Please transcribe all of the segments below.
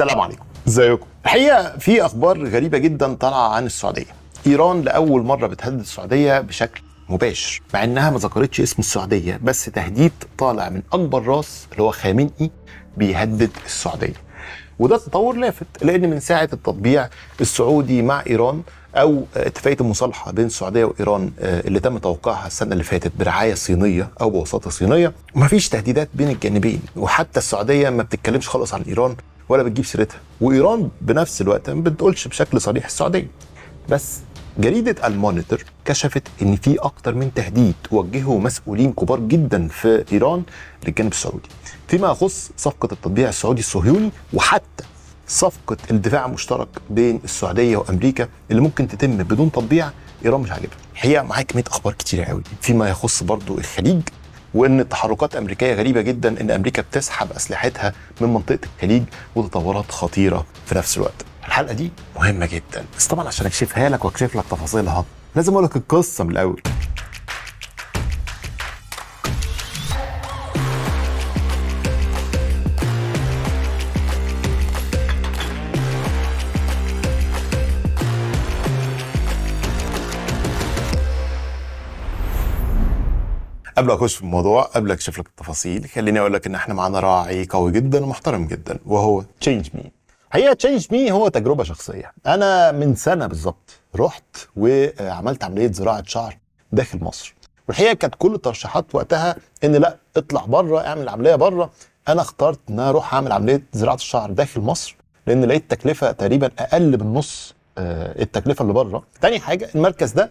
السلام عليكم ازيكم الحقيقه في اخبار غريبه جدا طالعه عن السعوديه ايران لاول مره بتهدد السعوديه بشكل مباشر مع انها ما ذكرتش اسم السعوديه بس تهديد طالع من اكبر راس اللي هو خامنئي بيهدد السعوديه وده تطور لافت لان من ساعه التطبيع السعودي مع ايران او اتفاقيه المصالحه بين السعوديه وايران آه، اللي تم توقيعها السنه اللي فاتت برعايه صينيه او بوساطه صينيه مفيش تهديدات بين الجانبين وحتى السعوديه ما بتتكلمش خالص عن ايران ولا بتجيب سيرتها وايران بنفس الوقت ما بتقولش بشكل صريح السعوديه بس جريدة المونيتور كشفت ان في اكتر من تهديد وجهه مسؤولين كبار جدا في ايران للجانب السعودي فيما يخص صفقة التطبيع السعودي الصهيوني وحتى صفقة الدفاع المشترك بين السعودية وامريكا اللي ممكن تتم بدون تطبيع ايران مش عاجبها الحقيقة معايا كمية اخبار كتيرة قوي فيما يخص برضو الخليج وان تحركات امريكيه غريبه جدا ان امريكا بتسحب اسلحتها من منطقه الخليج وتطورات خطيره في نفس الوقت الحلقه دي مهمه جدا بس طبعا عشان اكشفها لك واكشف لك تفاصيلها لازم اقول لك القصه من الاول قبل اخش في الموضوع قبل اكشف لك التفاصيل خليني اقول لك ان احنا معانا راعي قوي جدا ومحترم جدا وهو تشينج مي حقيقه تشينج مي هو تجربه شخصيه انا من سنه بالظبط رحت وعملت عمليه زراعه شعر داخل مصر والحقيقه كانت كل الترشيحات وقتها ان لا اطلع بره اعمل عمليه بره انا اخترت ان اروح اعمل عمليه زراعه الشعر داخل مصر لان لقيت تكلفه تقريبا اقل بالنص آه، التكلفه اللي بره تاني حاجه المركز ده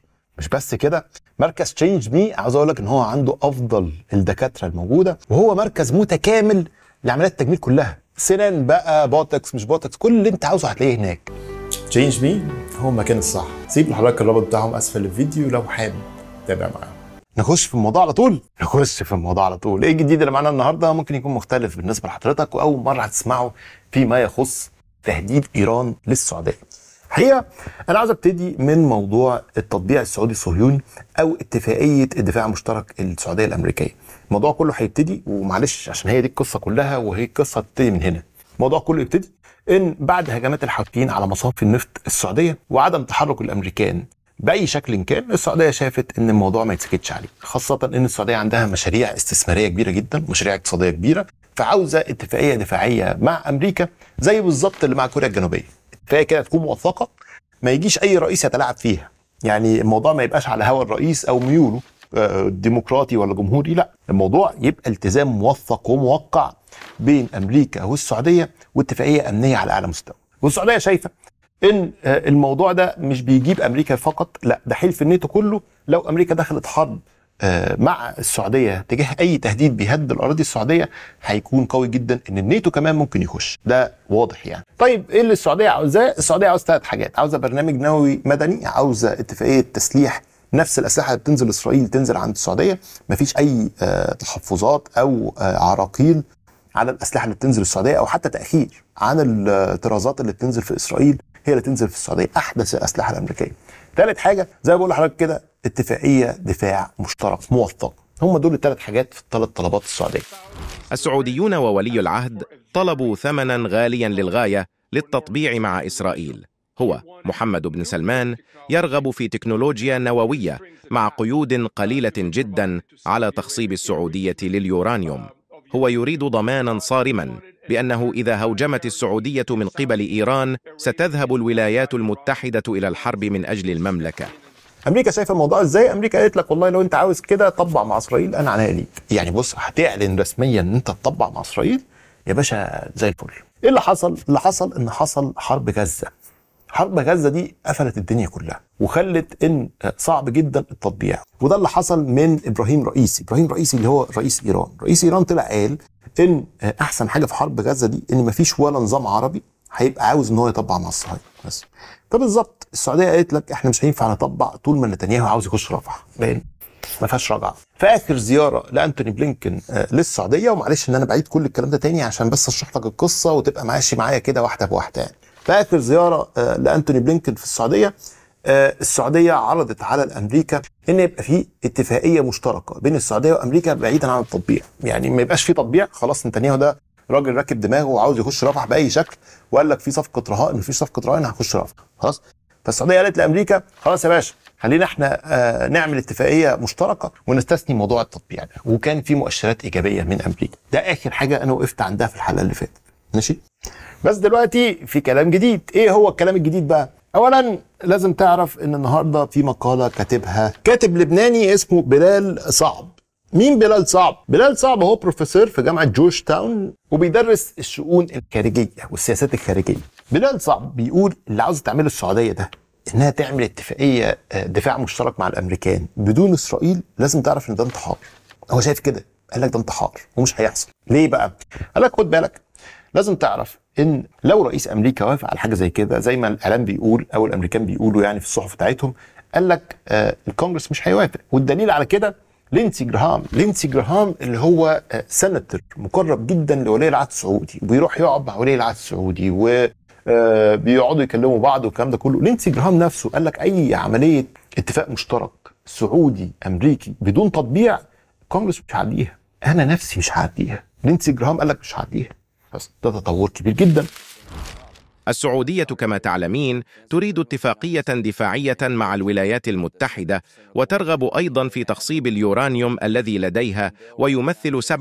مش بس كده مركز تشينج مي عاوز اقول لك ان هو عنده افضل الدكاتره الموجوده وهو مركز متكامل لعمليات التجميل كلها سنان بقى بوتكس مش بوتكس كل اللي انت عاوزه هتلاقيه هناك تشينج مي هو المكان الصح سيب لحضرتك الرابط بتاعهم اسفل الفيديو لو حابب تابع معاهم نخش في الموضوع على طول نخش في الموضوع على طول ايه الجديد اللي معانا النهارده ممكن يكون مختلف بالنسبه لحضرتك واول مره هتسمعه فيما يخص تهديد ايران للسعوديه الحقيقه انا عايز ابتدي من موضوع التطبيع السعودي الصهيوني او اتفاقيه الدفاع المشترك السعوديه الامريكيه الموضوع كله هيبتدي ومعلش عشان هي دي القصه كلها وهي القصه هتبتدي من هنا الموضوع كله يبتدي ان بعد هجمات الحوثيين على مصافي النفط السعوديه وعدم تحرك الامريكان باي شكل كان السعوديه شافت ان الموضوع ما يتسكتش عليه خاصه ان السعوديه عندها مشاريع استثماريه كبيره جدا مشاريع اقتصاديه كبيره فعاوزه اتفاقيه دفاعيه مع امريكا زي بالظبط اللي مع كوريا الجنوبيه كفايه كده تكون موثقه ما يجيش اي رئيس يتلاعب فيها يعني الموضوع ما يبقاش على هوى الرئيس او ميوله آه، ديمقراطي ولا جمهوري لا الموضوع يبقى التزام موثق وموقع بين امريكا والسعوديه واتفاقيه امنيه على اعلى مستوى والسعوديه شايفه ان آه، الموضوع ده مش بيجيب امريكا فقط لا ده حلف الناتو كله لو امريكا دخلت حرب آه، مع السعوديه تجاه اي تهديد بيهدد الاراضي السعوديه هيكون قوي جدا ان الناتو كمان ممكن يخش ده واضح يعني طيب ايه اللي السعوديه عاوزاه السعوديه عاوزه ثلاث حاجات عاوزه برنامج نووي مدني عاوزه اتفاقيه تسليح نفس الاسلحه اللي بتنزل اسرائيل تنزل عند السعوديه مفيش اي آه، تحفظات او آه، عراقيل على الاسلحه اللي بتنزل السعوديه او حتى تاخير عن الطرازات اللي بتنزل في اسرائيل هي اللي تنزل في السعوديه احدث الاسلحه الامريكيه ثالث حاجه زي ما بقول لحضرتك كده اتفاقيه دفاع مشترك موثق هم دول الثلاث حاجات في الثلاث طلبات السعوديه السعوديون وولي العهد طلبوا ثمنا غاليا للغايه للتطبيع مع اسرائيل هو محمد بن سلمان يرغب في تكنولوجيا نوويه مع قيود قليله جدا على تخصيب السعوديه لليورانيوم هو يريد ضمانا صارما بانه اذا هوجمت السعوديه من قبل ايران ستذهب الولايات المتحده الى الحرب من اجل المملكه امريكا شايفه الموضوع ازاي امريكا قالت لك والله لو انت عاوز كده طبع مع اسرائيل انا عينيا ليك يعني بص هتعلن رسميا ان انت تطبع مع اسرائيل يا باشا زي الفل ايه اللي حصل اللي حصل ان حصل حرب غزه حرب غزه دي قفلت الدنيا كلها وخلت ان صعب جدا التطبيع وده اللي حصل من ابراهيم رئيسي ابراهيم رئيسي اللي هو رئيس ايران رئيس ايران طلع قال ان احسن حاجه في حرب غزه دي ان مفيش ولا نظام عربي هيبقى عاوز ان هو يطبع مع الصهاينه بس فبالظبط السعوديه قالت لك احنا مش هينفع نطبق طول ما نتنياهو عاوز يخش رفح باين ما فيهاش رجعه في اخر زياره لانتوني بلينكن آه، للسعوديه ومعلش ان انا بعيد كل الكلام ده تاني عشان بس اشرح لك القصه وتبقى ماشي معايا كده واحده بواحده يعني في اخر زياره آه، لانتوني بلينكن في السعوديه آه، السعوديه عرضت على الامريكا ان يبقى في اتفاقيه مشتركه بين السعوديه وامريكا بعيدا عن التطبيع يعني ما يبقاش في تطبيع خلاص نتنياهو ده راجل راكب دماغه وعاوز يخش رفح باي شكل وقال لك في صفقه رهائن مفيش صفقه رهائن هخش رفح خلاص فالسعوديه قالت لامريكا خلاص يا باشا خلينا احنا آه نعمل اتفاقيه مشتركه ونستثني موضوع التطبيع يعني. ده وكان في مؤشرات ايجابيه من امريكا ده اخر حاجه انا وقفت عندها في الحلقه اللي فاتت ماشي بس دلوقتي في كلام جديد ايه هو الكلام الجديد بقى اولا لازم تعرف ان النهارده في مقاله كاتبها كاتب لبناني اسمه بلال صعب مين بلال صعب؟ بلال صعب هو بروفيسور في جامعة جورج تاون وبيدرس الشؤون الخارجية والسياسات الخارجية. بلال صعب بيقول اللي عاوز تعمله السعودية ده انها تعمل اتفاقية آه، دفاع مشترك مع الامريكان بدون اسرائيل لازم تعرف ان ده انتحار. هو شايف كده قال لك ده انتحار ومش هيحصل. ليه بقى؟ قال لك خد بالك لازم تعرف ان لو رئيس امريكا وافق على حاجه زي كده زي ما الاعلام بيقول او الامريكان بيقولوا يعني في الصحف بتاعتهم قال لك آه الكونجرس مش هيوافق والدليل على كده لينسي جراهام لينسي جراهام اللي هو آه، سنتر مقرب جدا لولي العهد السعودي وبيروح يقعد مع ولي العهد السعودي و آه، بيقعدوا يكلموا بعض والكلام ده كله لينسي جراهام نفسه قال لك اي عمليه اتفاق مشترك سعودي امريكي بدون تطبيع كونجرس مش هعديها انا نفسي مش هعديها لينسي جراهام قال لك مش هعديها بس ده تطور كبير جدا السعودية كما تعلمين تريد اتفاقية دفاعية مع الولايات المتحدة وترغب أيضا في تخصيب اليورانيوم الذي لديها ويمثل 7%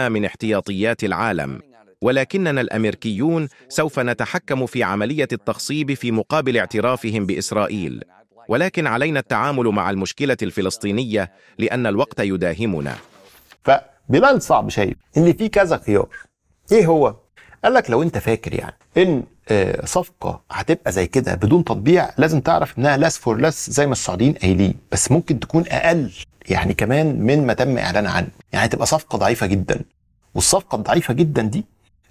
من احتياطيات العالم ولكننا الأمريكيون سوف نتحكم في عملية التخصيب في مقابل اعترافهم بإسرائيل ولكن علينا التعامل مع المشكلة الفلسطينية لأن الوقت يداهمنا فبلال صعب شايف إن في كذا خيار إيه هو؟ قال لك لو انت فاكر يعني ان آه، صفقه هتبقى زي كده بدون تطبيع لازم تعرف انها لاس فور لاس زي ما السعوديين قايلين بس ممكن تكون اقل يعني كمان من ما تم اعلان عنه يعني تبقى صفقه ضعيفه جدا والصفقه الضعيفه جدا دي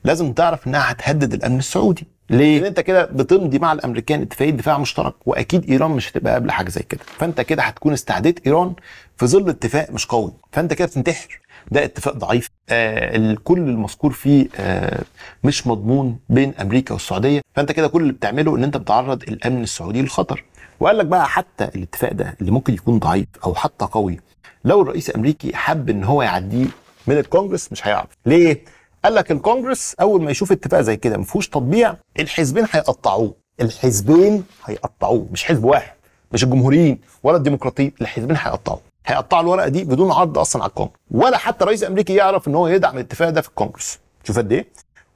لازم تعرف انها هتهدد الامن السعودي ليه؟ لان انت كده بتمضي مع الامريكان اتفاقيه دفاع مشترك واكيد ايران مش هتبقى قبل حاجه زي كده فانت كده هتكون استعديت ايران في ظل اتفاق مش قوي فانت كده بتنتحر ده اتفاق ضعيف آه كل المذكور فيه آه مش مضمون بين امريكا والسعوديه فانت كده كل اللي بتعمله ان انت بتعرض الامن السعودي للخطر وقال لك بقى حتى الاتفاق ده اللي ممكن يكون ضعيف او حتى قوي لو الرئيس الامريكي حب ان هو يعديه من الكونجرس مش هيعرف ليه قال لك الكونجرس اول ما يشوف اتفاق زي كده ما فيهوش تطبيع الحزبين هيقطعوه الحزبين هيقطعوه مش حزب واحد مش الجمهوريين ولا الديمقراطيين الحزبين هيقطعوه هيقطعوا الورقه دي بدون عرض اصلا على الكونجرس ولا حتى رئيس امريكي يعرف ان هو يدعم الاتفاق ده في الكونجرس شوف قد ايه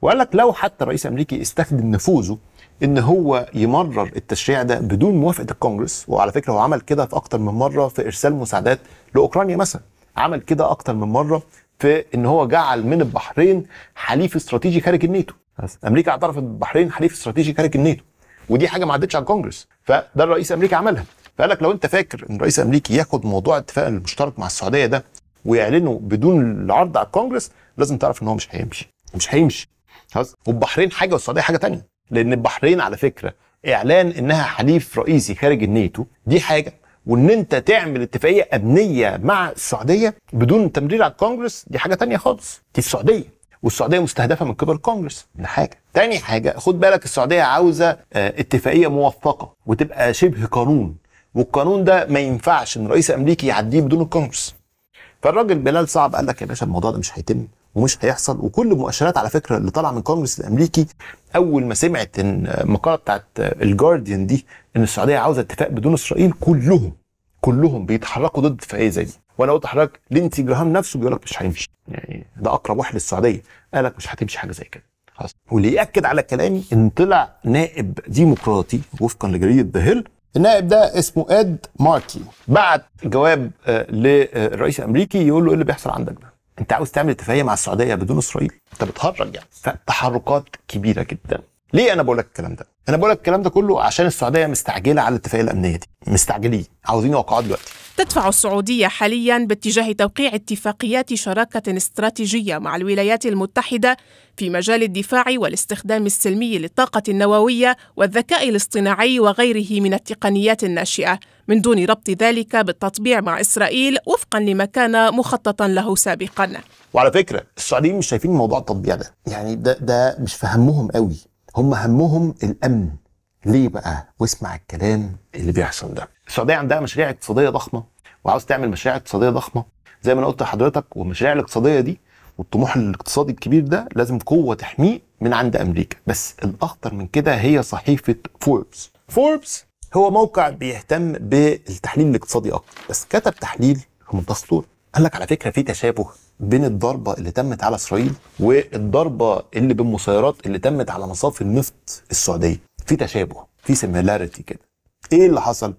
وقال لك لو حتى رئيس امريكي استخدم نفوذه ان هو يمرر التشريع ده بدون موافقه الكونجرس وعلى فكره هو عمل كده في اكتر من مره في ارسال مساعدات لاوكرانيا مثلا عمل كده اكتر من مره في ان هو جعل من البحرين حليف استراتيجي خارج الناتو امريكا اعترفت بالبحرين حليف استراتيجي خارج الناتو ودي حاجه ما عدتش على الكونجرس فده الرئيس امريكا عملها فقال لك لو انت فاكر ان رئيس امريكي ياخد موضوع الاتفاق المشترك مع السعوديه ده ويعلنه بدون العرض على الكونجرس لازم تعرف ان هو مش هيمشي مش هيمشي خلاص والبحرين حاجه والسعوديه حاجه تانية لان البحرين على فكره اعلان انها حليف رئيسي خارج الناتو دي حاجه وان انت تعمل اتفاقيه امنيه مع السعوديه بدون تمرير على الكونجرس دي حاجه تانية خالص دي السعوديه والسعوديه مستهدفه من قبل الكونجرس ده حاجه تاني حاجه خد بالك السعوديه عاوزه آه، اتفاقيه موفقه وتبقى شبه قانون والقانون ده ما ينفعش ان رئيس امريكي يعديه بدون الكونجرس فالراجل بلال صعب قال لك يا باشا الموضوع ده مش هيتم ومش هيحصل وكل المؤشرات على فكره اللي طالعه من الكونجرس الامريكي اول ما سمعت ان المقاله بتاعت الجارديان دي ان السعوديه عاوزه اتفاق بدون اسرائيل كلهم كلهم بيتحركوا ضد اتفاقيه زي دي وانا قلت لحضرتك لينسي جراهام نفسه بيقول لك مش هيمشي يعني ده اقرب واحد للسعوديه قال لك مش هتمشي حاجه زي كده خلاص واللي ياكد على كلامي ان طلع نائب ديمقراطي وفقا لجريده ذا هيل النائب ده اسمه اد ماركي بعت جواب للرئيس آه، الامريكي يقول له ايه اللي بيحصل عندك ده انت عاوز تعمل اتفاقيه مع السعوديه بدون اسرائيل انت بتهرج يعني فتحركات كبيره جدا ليه انا بقول لك الكلام ده؟ انا بقول لك الكلام ده كله عشان السعوديه مستعجله على الاتفاقيه الامنيه دي، مستعجلين عاوزين يوقعوها دلوقتي. تدفع السعوديه حاليا باتجاه توقيع اتفاقيات شراكه استراتيجيه مع الولايات المتحده في مجال الدفاع والاستخدام السلمي للطاقه النوويه والذكاء الاصطناعي وغيره من التقنيات الناشئه، من دون ربط ذلك بالتطبيع مع اسرائيل وفقا لما كان مخططا له سابقا. وعلى فكره السعوديين مش شايفين موضوع التطبيع ده، يعني ده ده مش فهمهم قوي. هم همهم الامن ليه بقى واسمع الكلام اللي بيحصل ده السعوديه عندها مشاريع اقتصاديه ضخمه وعاوز تعمل مشاريع اقتصاديه ضخمه زي ما انا قلت لحضرتك والمشاريع الاقتصاديه دي والطموح الاقتصادي الكبير ده لازم قوه تحميه من عند امريكا بس الاخطر من كده هي صحيفه فوربس فوربس هو موقع بيهتم بالتحليل الاقتصادي اكتر بس كتب تحليل في منتهى قال لك على فكره في تشابه بين الضربه اللي تمت على اسرائيل والضربه اللي بالمسيرات اللي تمت على مصافي النفط السعوديه في تشابه في سيميلاريتي كده ايه اللي حصل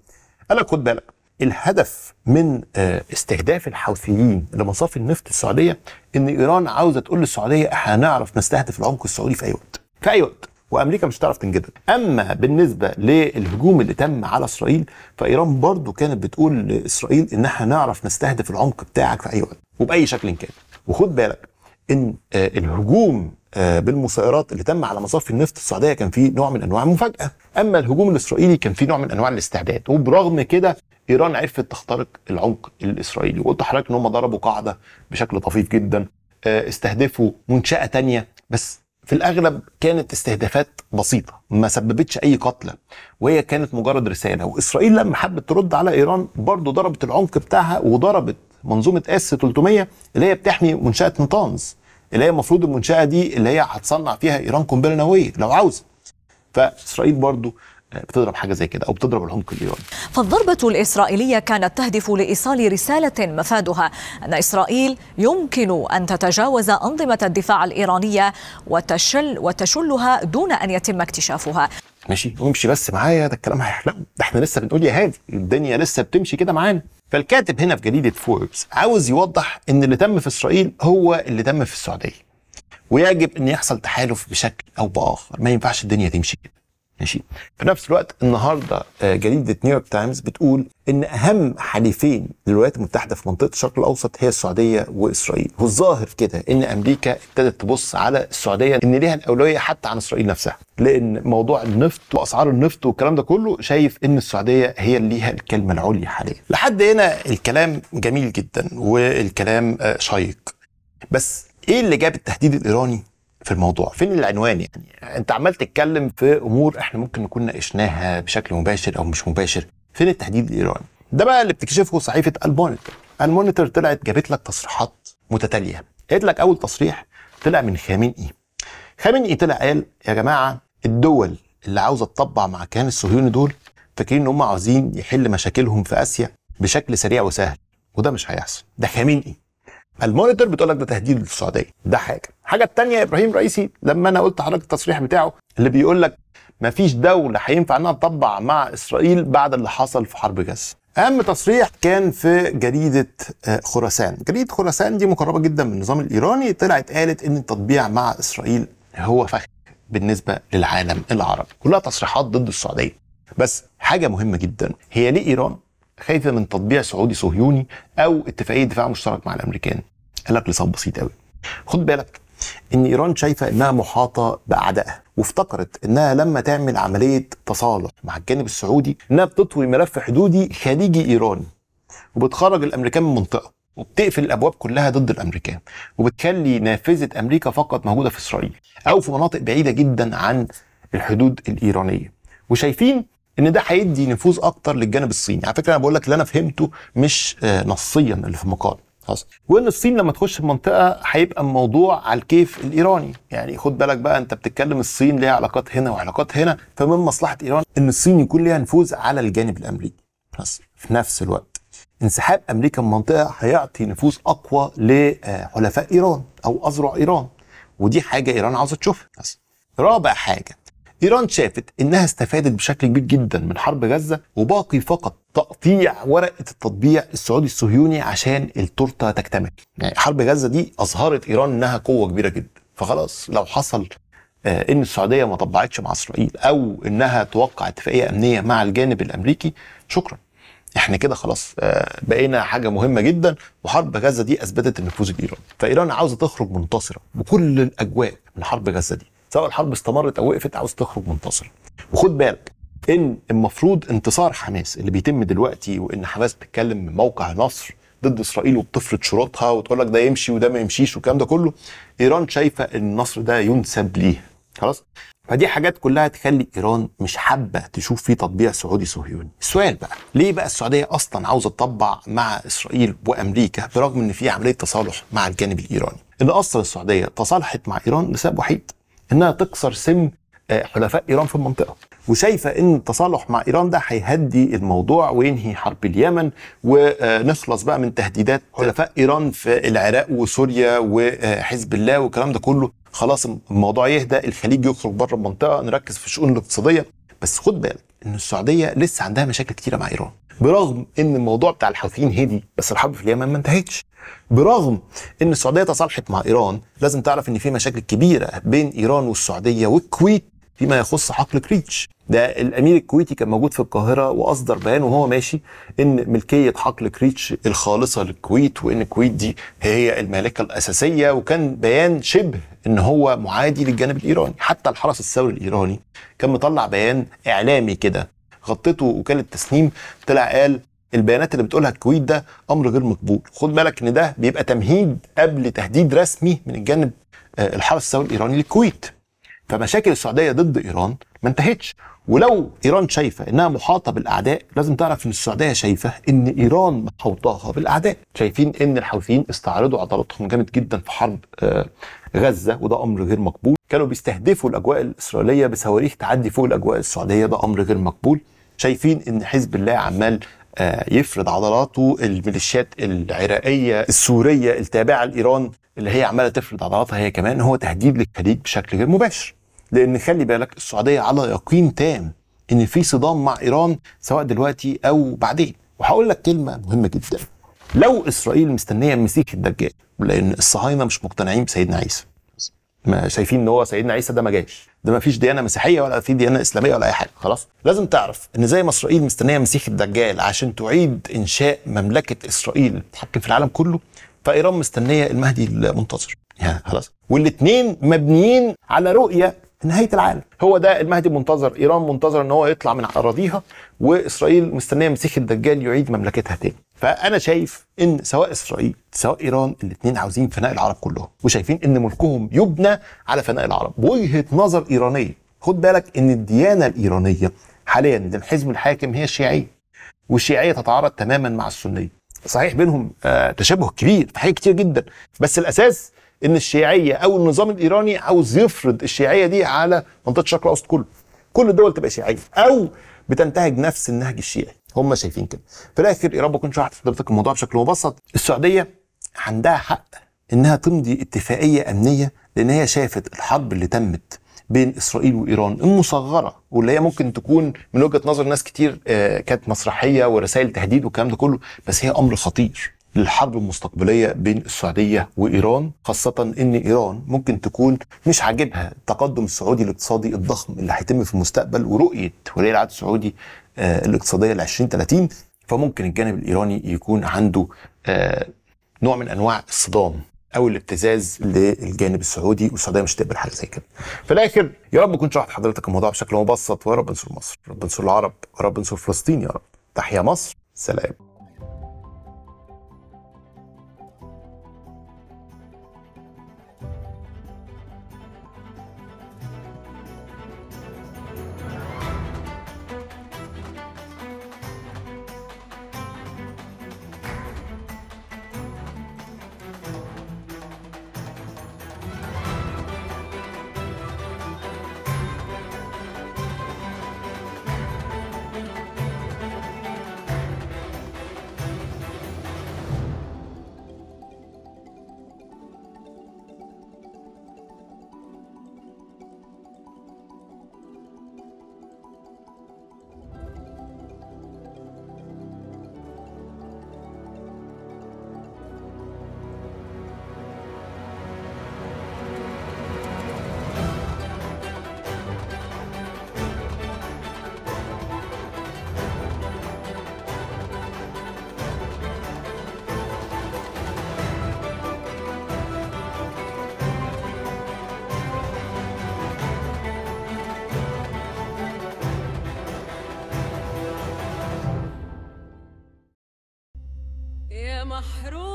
قال لك خد بالك الهدف من آه، استهداف الحوثيين لمصافي النفط السعوديه ان ايران عاوزه تقول للسعوديه احنا هنعرف نستهدف العمق السعودي في اي وقت في اي وقت وامريكا مش هتعرف تنجذب اما بالنسبه للهجوم اللي تم على اسرائيل فايران برضو كانت بتقول لاسرائيل ان احنا نعرف نستهدف العمق بتاعك في اي وقت وباي شكل كان وخد بالك ان آه، الهجوم آه، بالمسيرات اللي تم على مصافي النفط السعوديه كان فيه نوع من انواع المفاجاه اما الهجوم الاسرائيلي كان فيه نوع من انواع الاستعداد وبرغم كده ايران عرفت تخترق العمق الاسرائيلي وقلت لحضرتك ان هم ضربوا قاعده بشكل طفيف جدا آه، استهدفوا منشاه تانية بس في الاغلب كانت استهدافات بسيطه ما سببتش اي قتلى وهي كانت مجرد رساله واسرائيل لما حبت ترد على ايران برضه ضربت العمق بتاعها وضربت منظومه اس 300 اللي هي بتحمي منشاه نطانز اللي هي المفروض المنشاه دي اللي هي هتصنع فيها ايران قنبله نوويه لو عاوزه فاسرائيل برضه بتضرب حاجه زي كده او بتضرب العمق يوم فالضربه الاسرائيليه كانت تهدف لايصال رساله مفادها ان اسرائيل يمكن ان تتجاوز انظمه الدفاع الايرانيه وتشل وتشلها دون ان يتم اكتشافها. ماشي وامشي بس معايا ده الكلام هيحلو ده احنا لسه بنقول يا هادي الدنيا لسه بتمشي كده معانا. فالكاتب هنا في جريده فوربس عاوز يوضح ان اللي تم في اسرائيل هو اللي تم في السعوديه. ويجب ان يحصل تحالف بشكل او باخر ما ينفعش الدنيا تمشي كده. ماشي في نفس الوقت النهارده آه، جريده نيويورك تايمز بتقول ان اهم حليفين للولايات المتحده في منطقه الشرق الاوسط هي السعوديه واسرائيل والظاهر كده ان امريكا ابتدت تبص على السعوديه ان ليها الاولويه حتى عن اسرائيل نفسها لان موضوع النفط واسعار النفط والكلام ده كله شايف ان السعوديه هي اللي ليها الكلمه العليا حاليا لحد هنا الكلام جميل جدا والكلام آه، شيق بس ايه اللي جاب التهديد الايراني في الموضوع فين العنوان يعني انت عمال تتكلم في امور احنا ممكن نكون ناقشناها بشكل مباشر او مش مباشر فين التهديد الايراني ده بقى اللي بتكشفه صحيفه المونيتور المونيتور طلعت جابت لك تصريحات متتاليه قالت لك اول تصريح طلع من خامنئي خامنئي طلع قال يا جماعه الدول اللي عاوزه تطبع مع الكيان الصهيوني دول فاكرين ان هم عاوزين يحل مشاكلهم في اسيا بشكل سريع وسهل وده مش هيحصل ده خامنئي المونيتور بتقول لك ده تهديد للسعوديه ده حاجه الحاجه الثانيه يا ابراهيم رئيسي لما انا قلت حضرتك التصريح بتاعه اللي بيقول لك ما فيش دوله هينفع انها تطبع مع اسرائيل بعد اللي حصل في حرب غزه اهم تصريح كان في جريده آه، خراسان جريده خراسان دي مقربه جدا من النظام الايراني طلعت قالت ان التطبيع مع اسرائيل هو فخ بالنسبه للعالم العربي كلها تصريحات ضد السعوديه بس حاجه مهمه جدا هي ليه ايران خايفه من تطبيع سعودي صهيوني او اتفاقيه دفاع مشترك مع الامريكان قال لك لسان بسيط قوي خد بالك ان ايران شايفه انها محاطه باعدائها وافتكرت انها لما تعمل عمليه تصالح مع الجانب السعودي انها بتطوي ملف حدودي خليجي ايراني وبتخرج الامريكان من المنطقه وبتقفل الابواب كلها ضد الامريكان وبتخلي نافذه امريكا فقط موجوده في اسرائيل او في مناطق بعيده جدا عن الحدود الايرانيه وشايفين ان ده هيدي نفوذ اكتر للجانب الصيني على فكره انا بقول لك اللي انا فهمته مش آه، نصيا اللي في المقال وان الصين لما تخش المنطقه هيبقى الموضوع على الكيف الايراني يعني خد بالك بقى انت بتتكلم الصين ليها علاقات هنا وعلاقات هنا فمن مصلحه ايران ان الصين يكون ليها نفوذ على الجانب الامريكي بس في نفس الوقت انسحاب امريكا من المنطقه هيعطي نفوذ اقوى لحلفاء ايران او اذرع ايران ودي حاجه ايران عاوزه تشوفها رابع حاجه ايران شافت انها استفادت بشكل كبير جدا من حرب غزه وباقي فقط تقطيع ورقه التطبيع السعودي الصهيوني عشان التورته تكتمل. يعني حرب غزه دي اظهرت ايران انها قوه كبيره جدا فخلاص لو حصل آه، ان السعوديه ما طبعتش مع اسرائيل او انها توقع اتفاقيه امنيه مع الجانب الامريكي شكرا احنا كده خلاص آه، بقينا حاجه مهمه جدا وحرب غزه دي اثبتت النفوذ الايراني فايران عاوزه تخرج منتصره بكل الاجواء من حرب غزه دي سواء الحرب استمرت او وقفت عاوز تخرج منتصر وخد بالك ان المفروض انتصار حماس اللي بيتم دلوقتي وان حماس بتتكلم من موقع نصر ضد اسرائيل وبتفرض شروطها وتقول لك ده يمشي وده ما يمشيش والكلام ده كله ايران شايفه ان النصر ده ينسب ليها خلاص فدي حاجات كلها تخلي ايران مش حابه تشوف في تطبيع سعودي صهيوني السؤال بقى ليه بقى السعوديه اصلا عاوزه تطبع مع اسرائيل وامريكا برغم ان في عمليه تصالح مع الجانب الايراني اللي اصلا السعوديه تصالحت مع ايران لسبب وحيد انها تكسر سم آه، حلفاء ايران في المنطقه وشايفه ان التصالح مع ايران ده هيهدي الموضوع وينهي حرب اليمن ونخلص بقى من تهديدات حلفاء ايران في العراق وسوريا وحزب الله والكلام ده كله خلاص الموضوع يهدى الخليج يخرج بره المنطقه نركز في الشؤون الاقتصاديه بس خد بالك ان السعوديه لسه عندها مشاكل كتيره مع ايران برغم ان الموضوع بتاع الحوثيين هدي بس الحرب في اليمن ما انتهتش برغم ان السعوديه تصالحت مع ايران لازم تعرف ان في مشاكل كبيره بين ايران والسعوديه والكويت فيما يخص حقل كريتش ده الامير الكويتي كان موجود في القاهره واصدر بيان وهو ماشي ان ملكيه حقل كريتش الخالصه للكويت وان الكويت دي هي المالكه الاساسيه وكان بيان شبه ان هو معادي للجانب الايراني حتى الحرس الثوري الايراني كان مطلع بيان اعلامي كده غطته وكاله تسنيم طلع قال البيانات اللي بتقولها الكويت ده امر غير مقبول خد بالك ان ده بيبقى تمهيد قبل تهديد رسمي من الجانب آه، الحرس الثوري الايراني للكويت فمشاكل السعوديه ضد ايران ما انتهتش ولو ايران شايفه انها محاطه بالاعداء لازم تعرف ان السعوديه شايفه ان ايران محوطاها بالاعداء شايفين ان الحوثيين استعرضوا عضلاتهم جامد جدا في حرب آه، غزه وده امر غير مقبول كانوا بيستهدفوا الاجواء الاسرائيليه بصواريخ تعدي فوق الاجواء السعوديه ده امر غير مقبول شايفين ان حزب الله عمال آه، يفرض عضلاته الميليشيات العراقيه السوريه التابعه لايران اللي هي عماله تفرض عضلاتها هي كمان هو تهديد للخليج بشكل غير مباشر لان خلي بالك السعوديه على يقين تام ان في صدام مع ايران سواء دلوقتي او بعدين وهقول لك كلمه مهمه جدا لو اسرائيل مستنيه مسيك الدجال لان الصهاينه مش مقتنعين بسيدنا عيسى ما شايفين ان هو سيدنا عيسى ده ما جاش ده ما فيش ديانه مسيحيه ولا في ديانه اسلاميه ولا اي حاجه خلاص لازم تعرف ان زي ما اسرائيل مستنيه مسيح الدجال عشان تعيد انشاء مملكه اسرائيل تتحكم في العالم كله فايران مستنيه المهدي المنتظر يعني خلاص والاثنين مبنيين على رؤيه نهايه العالم هو ده المهدي المنتظر ايران منتظر ان هو يطلع من اراضيها واسرائيل مستنيه مسيح الدجال يعيد مملكتها تاني فانا شايف ان سواء اسرائيل سواء ايران الاثنين عاوزين فناء العرب كلهم وشايفين ان ملكهم يبنى على فناء العرب وجهه نظر ايرانيه خد بالك ان الديانه الايرانيه حاليا للحزب الحاكم هي الشيعيه والشيعيه تتعارض تماما مع السنيه صحيح بينهم آه، تشابه كبير في حاجات كتير جدا بس الاساس ان الشيعيه او النظام الايراني عاوز يفرض الشيعيه دي على منطقه الشرق الاوسط كله كل الدول تبقى شيعيه او بتنتهج نفس النهج الشيعي هم شايفين كده في الاخر يا رب اكون شرحت لحضرتك الموضوع بشكل مبسط السعوديه عندها حق انها تمضي اتفاقيه امنيه لان هي شافت الحرب اللي تمت بين اسرائيل وايران المصغره واللي هي ممكن تكون من وجهه نظر ناس كتير آه، كانت مسرحيه ورسائل تهديد والكلام ده كله بس هي امر خطير للحرب المستقبليه بين السعوديه وايران خاصه ان ايران ممكن تكون مش عاجبها التقدم السعودي الاقتصادي الضخم اللي هيتم في المستقبل ورؤيه ولي العهد السعودي آه، الاقتصاديه ل 2030 فممكن الجانب الايراني يكون عنده آه، نوع من انواع الصدام او الابتزاز للجانب السعودي والسعوديه مش تقبل حاجه زي كده. في الاخر يا رب اكون شرحت حضرتك الموضوع بشكل مبسط ويا رب انصر مصر، يا رب انصر العرب، يا رب انصر فلسطين يا رب. تحيا مصر، سلام. محروم